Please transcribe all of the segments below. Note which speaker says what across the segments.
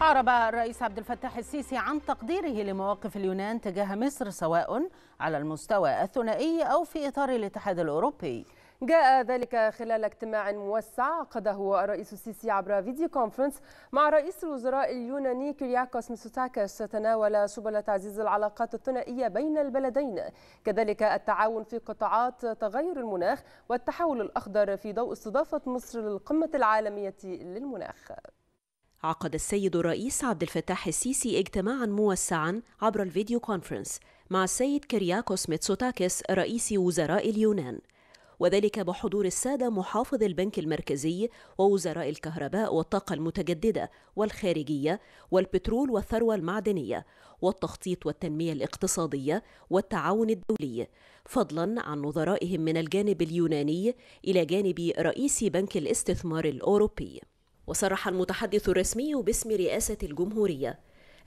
Speaker 1: أعرب الرئيس عبد الفتاح السيسي عن تقديره لمواقف اليونان تجاه مصر سواء على المستوى الثنائي أو في إطار الاتحاد الأوروبي جاء ذلك خلال اجتماع موسع عقده الرئيس السيسي عبر فيديو كونفرنس مع رئيس الوزراء اليوناني كرياكوس ميسوتاكس تناول سبل تعزيز العلاقات الثنائية بين البلدين كذلك التعاون في قطاعات تغير المناخ والتحول الأخضر في ضوء استضافة مصر للقمة العالمية للمناخ
Speaker 2: عقد السيد الرئيس عبد الفتاح السيسي اجتماعا موسعا عبر الفيديو كونفرنس مع السيد كرياكوس ميتسوتاكس رئيس وزراء اليونان وذلك بحضور السادة محافظ البنك المركزي ووزراء الكهرباء والطاقة المتجددة والخارجية والبترول والثروة المعدنية والتخطيط والتنمية الاقتصادية والتعاون الدولي فضلا عن نظرائهم من الجانب اليوناني إلى جانب رئيس بنك الاستثمار الأوروبي وصرح المتحدث الرسمي باسم رئاسة الجمهورية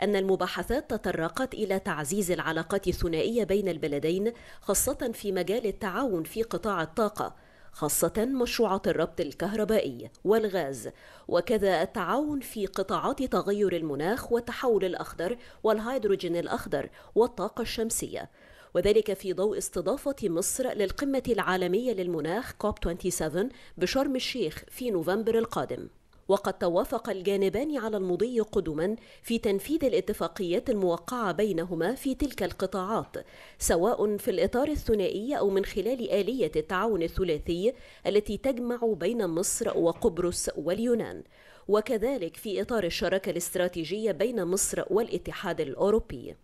Speaker 2: أن المباحثات تطرقت إلى تعزيز العلاقات الثنائية بين البلدين خاصة في مجال التعاون في قطاع الطاقة خاصة مشروعات الربط الكهربائي والغاز وكذا التعاون في قطاعات تغير المناخ والتحول الأخضر والهيدروجين الأخضر والطاقة الشمسية وذلك في ضوء استضافة مصر للقمة العالمية للمناخ كوب 27 بشرم الشيخ في نوفمبر القادم وقد توافق الجانبان على المضي قدما في تنفيذ الاتفاقيات الموقعه بينهما في تلك القطاعات سواء في الاطار الثنائي او من خلال اليه التعاون الثلاثي التي تجمع بين مصر وقبرص واليونان وكذلك في اطار الشراكه الاستراتيجيه بين مصر والاتحاد الاوروبي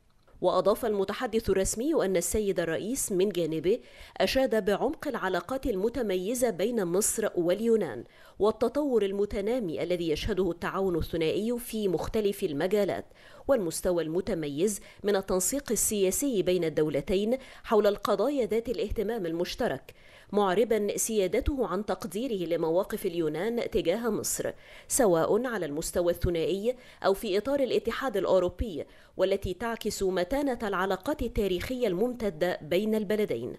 Speaker 2: وأضاف المتحدث الرسمي أن السيد الرئيس من جانبه أشاد بعمق العلاقات المتميزة بين مصر واليونان والتطور المتنامي الذي يشهده التعاون الثنائي في مختلف المجالات والمستوى المتميز من التنسيق السياسي بين الدولتين حول القضايا ذات الاهتمام المشترك معربا سيادته عن تقديره لمواقف اليونان تجاه مصر سواء على المستوى الثنائي أو في إطار الاتحاد الأوروبي والتي تعكس متانة العلاقات التاريخية الممتدة بين البلدين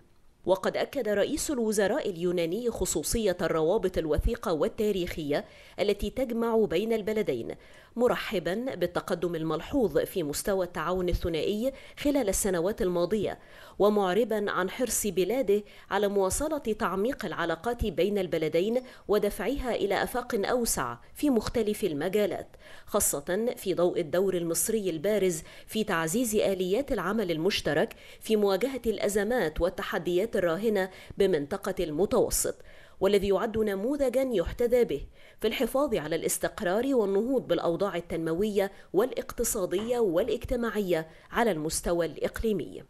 Speaker 2: وقد أكد رئيس الوزراء اليوناني خصوصية الروابط الوثيقة والتاريخية التي تجمع بين البلدين مرحبا بالتقدم الملحوظ في مستوى التعاون الثنائي خلال السنوات الماضية ومعربا عن حرص بلاده على مواصلة تعميق العلاقات بين البلدين ودفعها إلى آفاق أوسع في مختلف المجالات خاصة في ضوء الدور المصري البارز في تعزيز آليات العمل المشترك في مواجهة الأزمات والتحديات الولايات الراهنة بمنطقة المتوسط والذي يعد نموذجا يحتذى به في الحفاظ على الاستقرار والنهوض بالاوضاع التنمويه والاقتصاديه والاجتماعيه على المستوى الاقليمي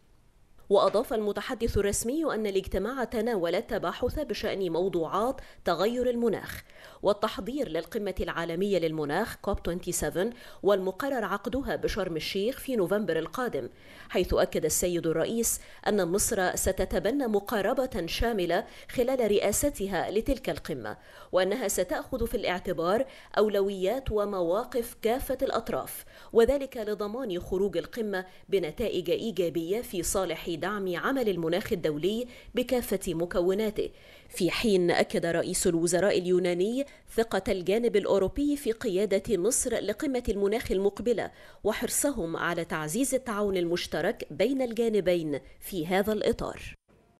Speaker 2: وأضاف المتحدث الرسمي أن الاجتماع تناول التباحث بشأن موضوعات تغير المناخ والتحضير للقمة العالمية للمناخ كوب 27 والمقرر عقدها بشرم الشيخ في نوفمبر القادم حيث أكد السيد الرئيس أن مصر ستتبنى مقاربة شاملة خلال رئاستها لتلك القمة وأنها ستأخذ في الاعتبار أولويات ومواقف كافة الأطراف وذلك لضمان خروج القمة بنتائج إيجابية في صالح دعم عمل المناخ الدولي بكافة مكوناته في حين أكد رئيس الوزراء اليوناني ثقة الجانب الأوروبي في قيادة مصر لقمة المناخ المقبلة وحرصهم على تعزيز التعاون المشترك بين الجانبين في هذا الإطار